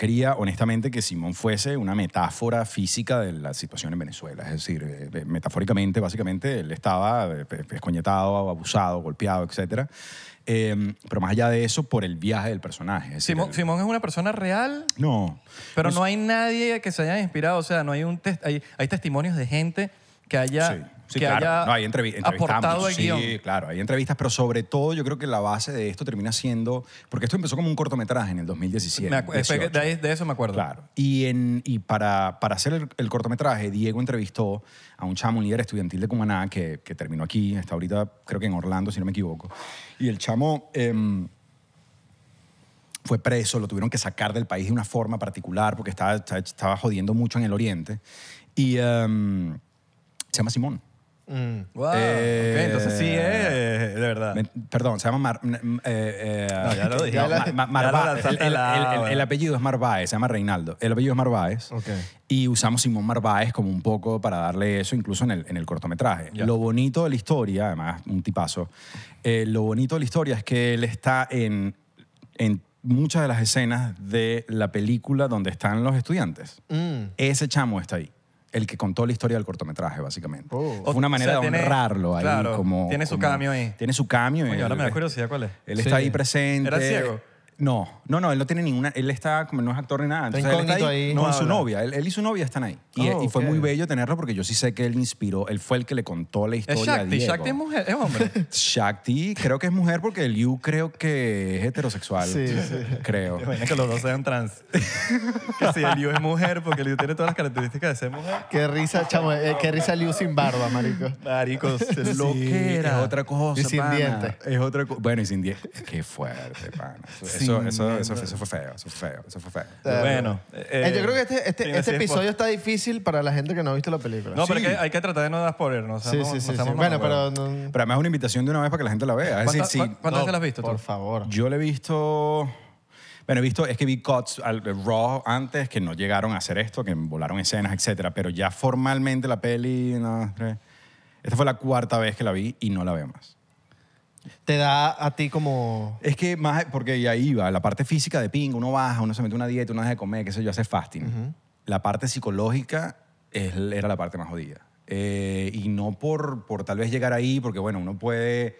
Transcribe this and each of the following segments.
quería, honestamente, que Simón fuese una metáfora física de la situación en Venezuela. Es decir, eh, eh, metafóricamente, básicamente, él estaba eh, escoñetado, abusado, golpeado, etc. Em, pero más allá de eso, por el viaje del personaje. Simón, Simón, es una persona real. No. Pero no, hay nadie que se haya inspirado. O sea, no hay un hay, testimonios de gente que haya Sí, claro. no, hay sí, claro, hay entrevistas, pero sobre todo yo creo que la base de esto termina siendo, porque esto empezó como un cortometraje en el 2017. de, eso me acuerdo. Y, para, hacer el, cortometraje, Diego entrevistó a un chamo, un líder estudiantil de Cumaná, que, terminó aquí, está ahorita creo que en Orlando, si no me equivoco. Y el chamo... Em, fue preso, lo tuvieron que sacar del país de una forma particular porque estaba, estaba, jodiendo mucho en el Oriente. Y em, se llama Simón. Mm. Eh, entonces sí eh, de verdad. Perdón, se llama Mar... el- apellido es Marváez, se llama Reinaldo. El apellido es Marváez. Y usamos Simón Marváez como un poco para darle eso, incluso en el, cortometraje. Lo bonito de la historia, además, un tipazo, eh, lo bonito de la historia es que él está en, en muchas de las escenas de la película donde están los estudiantes. Mm. Ese chamo está ahí el que contó la historia del cortometraje, básicamente. Oh. Fue una manera de honrarlo ahí. tiene su cambio ahí. Tiene su cambio. Coño, ahora me da curiosidad cuál es. Él está ahí presente. ¿Era ciego? No, no, no, él no tiene ninguna, él está, como no es actor ni nada. Está ahí. No, es su novia, él, y su novia están ahí. Y, oh, fue muy bello tenerlo porque yo sí sé que él inspiró, él fue el que le contó la historia a Shakti, Diego. Shakti es mujer, es hombre. Shakti creo que es mujer porque Liu creo que es heterosexual. Sí, sí. Creo. que los dos sean trans. que si Liu es mujer, porque Liu tiene todas las características de ser mujer. Qué risa, chamo, eh, qué risa Liu sin barba, marico. Marico, es lo Es otra cosa, Y sin dientes. Es otra cosa. Bueno, y sin dientes. Qué fuerte, pana. Mm, eso, eso, eh, eso, fue feo, eso fue feo, eso fue feo. bueno. Eh, eh, yo creo que este, este, este episodio está difícil para la gente que no ha visto la película. No, pero hay que tratar de no dar por no sí, sí, sí. Bueno, pero... Pero además es una invitación de una vez para que la gente la vea. ¿Cuántas- sí, ¿Cuántas veces las has visto Por favor. yo le he visto... Bueno, he visto, es que vi cuts al Raw antes que no llegaron a hacer esto, que volaron escenas, etcétera, pero ya formalmente la peli... esta fue la cuarta vez que la vi y no la veo más. Te da a ti como... Es que más, porque ya iba, la parte física de ping, uno baja, uno se mete una dieta, uno deja de comer, que eso yo, hace fasting. La parte psicológica era la parte más jodida. Eh, y no por, por tal vez llegar ahí, porque bueno, uno puede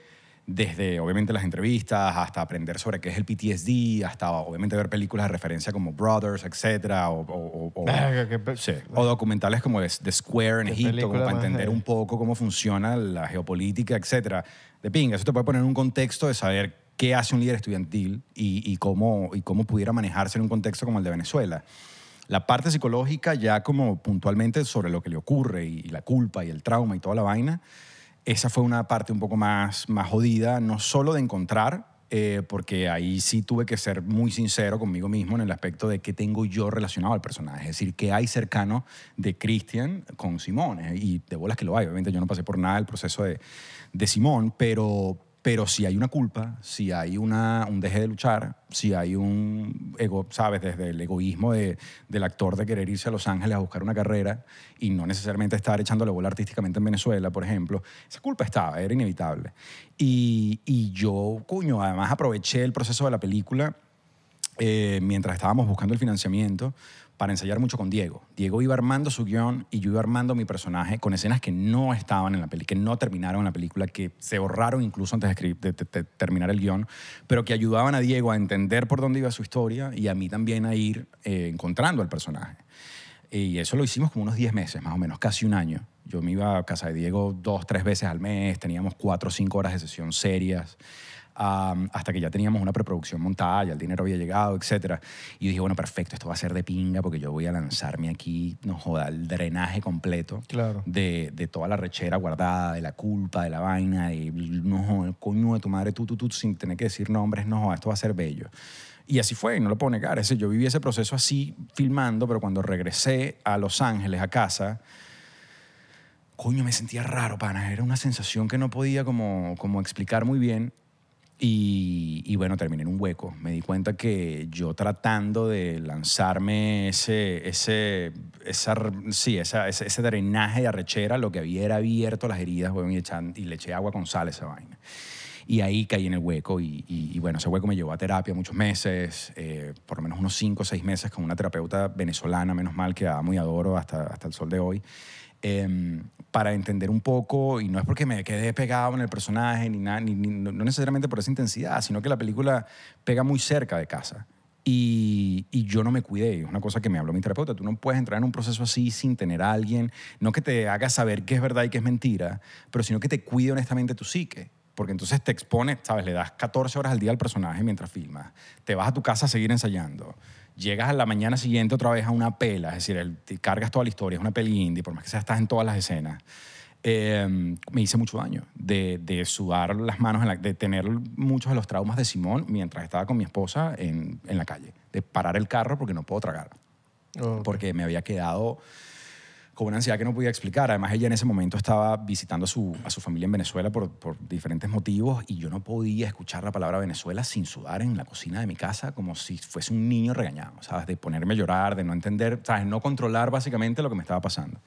desde obviamente las entrevistas hasta aprender sobre qué es el PTSD, hasta obviamente ver películas de referencia como Brothers, etcétera, o, o, documentales como The Square en Egipto, para entender un poco cómo funciona la geopolítica, etcétera. De ping, eso te puede poner en un contexto de saber qué hace un líder estudiantil y, cómo, y cómo pudiera manejarse en un contexto como el de Venezuela. La parte psicológica ya como puntualmente sobre lo que le ocurre y la culpa y el trauma y toda la vaina, esa fue una parte un poco más, más jodida, no solo de encontrar, eh, porque ahí sí tuve que ser muy sincero conmigo mismo en el aspecto de qué tengo yo relacionado al personaje, es decir, qué hay cercano de Christian con Simón, y de bolas que lo hay, obviamente yo no pasé por nada el proceso de, de Simón, pero, pero si hay una culpa, si hay una, un deje de luchar, si hay un ego, sabes, desde el egoísmo del actor de querer irse a Los Ángeles a buscar una carrera y no necesariamente estar echándole bola artísticamente en Venezuela, por ejemplo, esa culpa estaba, era inevitable. Y, yo, cuño, además aproveché el proceso de la película eh, mientras estábamos buscando el financiamiento para ensayar mucho con Diego. Diego iba armando su guión y yo iba armando mi personaje con escenas que no estaban en la película, que no terminaron en la película, que se ahorraron incluso antes de, terminar el guión, pero que ayudaban a Diego a entender por dónde iba su historia y a mí también a ir eh, encontrando al personaje. Y eso lo hicimos como unos 10 meses, más o menos, casi un año. Yo me iba a casa de Diego dos, tres veces al mes, teníamos cuatro o cinco horas de sesión serias hasta que ya teníamos una preproducción montada, ya el dinero había llegado, etc. Y dije, bueno, perfecto, esto va a ser de pinga porque yo voy a lanzarme aquí, no joda, el drenaje completo de, toda la rechera guardada, de la culpa, de la vaina, de no coño de tu madre, tú, tú, sin tener que decir nombres, no joda, esto va a ser bello. Y así fue, y no lo puedo negar. yo viví ese proceso así, filmando, pero cuando regresé a Los Ángeles, a casa, coño, me sentía raro, pana. Era una sensación que no podía como, como explicar muy bien. Y, bueno, terminé en un hueco. Me di cuenta que yo tratando de lanzarme ese, ese, sí, ese, drenaje de arrechera, lo que había era abierto las heridas, bueno, y, y le eché agua con sal a esa vaina. Y ahí caí en el hueco y, bueno, ese hueco me llevó a terapia muchos meses, eh, por lo menos unos cinco o seis meses con una terapeuta venezolana, menos mal que amo y adoro hasta, hasta el sol de hoy. Em, para entender un poco, y no es porque me quedé pegado en el personaje, ni nada, ni, no necesariamente por esa intensidad, sino que la película pega muy cerca de casa. Y, y, yo no me cuidé. Es una cosa que me habló mi terapeuta. Tú no puedes entrar en un proceso así sin tener a alguien, no que te haga saber qué es verdad y qué es mentira, pero sino que te cuide honestamente tu psique porque entonces te expones, ¿sabes? Le das 14 horas al día al personaje mientras filmas, te vas a tu casa a seguir ensayando, llegas a la mañana siguiente otra vez a una pela, es decir, cargas toda la historia, es una peli indie, por más que sea, estás en todas las escenas. Em, me hice mucho daño de, sudar las manos, de tener muchos de los traumas de Simón mientras estaba con mi esposa en, la calle, de parar el carro porque no puedo tragar, ah, porque me había quedado con una ansiedad que no podía explicar. Además, ella en ese momento estaba visitando a su, a su familia en Venezuela por, por, diferentes motivos y yo no podía escuchar la palabra Venezuela sin sudar en la cocina de mi casa como si fuese un niño regañado, ¿sabes? De ponerme a llorar, de no entender, ¿sabes? No controlar básicamente lo que me estaba pasando.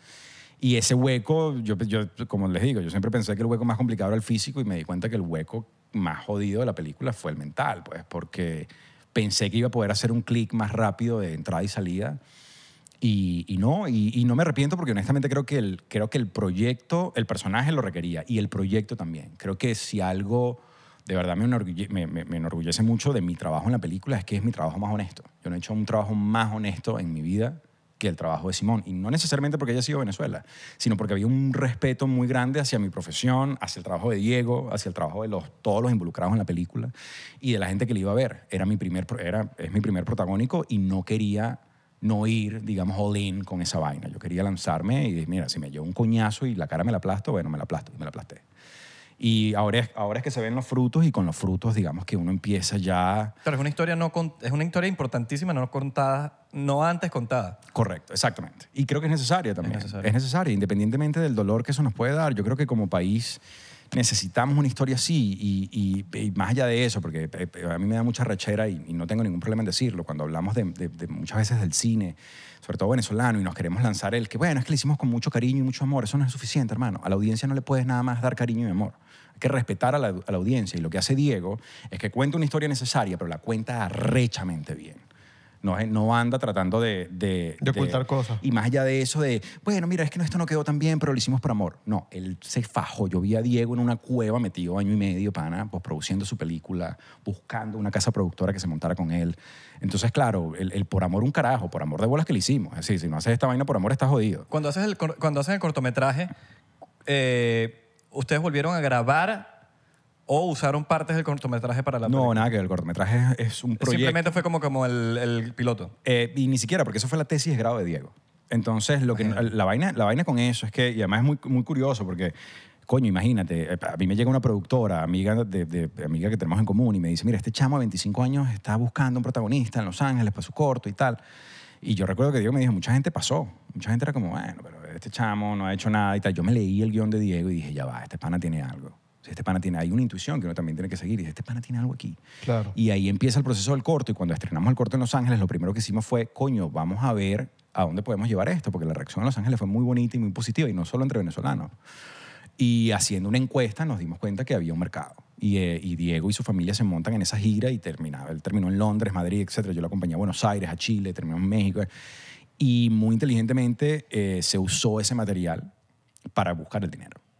Y ese hueco, yo, yo, como les digo, yo siempre pensé que el hueco más complicado era el físico y me di cuenta que el hueco más jodido de la película fue el mental, pues, porque pensé que iba a poder hacer un clic más rápido de entrada y salida y, no, y, no me arrepiento porque honestamente creo que, el, creo que el proyecto, el personaje lo requería y el proyecto también. Creo que si algo de verdad me enorgullece, mucho de mi trabajo en la película es que es mi trabajo más honesto. Yo no he hecho un trabajo más honesto en mi vida que el trabajo de Simón. Y no necesariamente porque haya sido Venezuela, sino porque había un respeto muy grande hacia mi profesión, hacia el trabajo de Diego, hacia el trabajo de los, todos los involucrados en la película y de la gente que le iba a ver. Era mi primer, era, es mi primer protagónico y no quería no ir, digamos, all in con esa vaina. Yo quería lanzarme y mira, si me llevo un coñazo y la cara me la aplasto, bueno, me la aplasto, me la aplasté. Y ahora es, ahora es que se ven los frutos y con los frutos, digamos, que uno empieza ya... Pero es una historia, no es una historia importantísima, no contada, no antes contada. Correcto, exactamente. Y creo que es necesaria también. Es es necesaria, independientemente del dolor que eso nos puede dar. Yo creo que como país necesitamos una historia así y, más allá de eso, porque eh, eh, a mí me da mucha rechera y, no tengo ningún problema en decirlo, cuando hablamos de, muchas veces del cine, sobre todo venezolano, y nos queremos lanzar el que, bueno, es que lo hicimos con mucho cariño y mucho amor, eso no es suficiente, hermano. A la audiencia no le puedes nada más dar cariño y amor. Hay que respetar a la, a la audiencia y lo que hace Diego es que cuenta una historia necesaria, pero la cuenta arrechamente bien. No, no anda tratando de, de, ocultar cosas. Y más allá de eso de, bueno, mira, es que esto no quedó tan bien, pero lo hicimos por amor. No, él se fajó. Yo vi a Diego en una cueva metido año y medio, pana, pues produciendo su película, buscando una casa productora que se montara con él. Entonces, claro, el, por amor un carajo, por amor de bolas que le hicimos. Es decir, si no haces esta vaina por amor, estás jodido. Cuando haces el, cuando haces el cortometraje, eh, ustedes volvieron a grabar ¿O usaron partes del cortometraje para la película? No, nada que el cortometraje es, un proyecto. Simplemente fue como, como el, piloto. Eh, y ni siquiera, porque eso fue la tesis de grado de Diego. Entonces, lo que, la, vaina, la vaina con eso es que, y además es muy, muy curioso porque coño, imagínate, eh, a mí me llega una productora, amiga, de, de, amiga que tenemos en común, y me dice, mira, este chamo de 25 años está buscando un protagonista en Los Ángeles para su corto y tal. Y yo recuerdo que Diego me dijo, mucha gente pasó, mucha gente era como, bueno, pero este chamo no ha hecho nada y tal. Yo me leí el guión de Diego y dije, ya va, este pana tiene algo este pana tiene, hay una intuición que uno también tiene que seguir. Y dice, este pana tiene algo aquí. Claro. Y ahí empieza el proceso del corto. Y cuando estrenamos el corto en Los Ángeles, lo primero que hicimos fue, coño, vamos a ver a dónde podemos llevar esto, porque la reacción en Los Ángeles fue muy bonita y muy positiva, y no solo entre venezolanos. Y haciendo una encuesta nos dimos cuenta que había un mercado. Y, eh, Diego y su familia se montan en esa gira y terminaba. Él terminó en Londres, Madrid, etc. Yo lo acompañé a Buenos Aires, a Chile, terminó en México. Y muy inteligentemente eh, se usó ese material para buscar el dinero.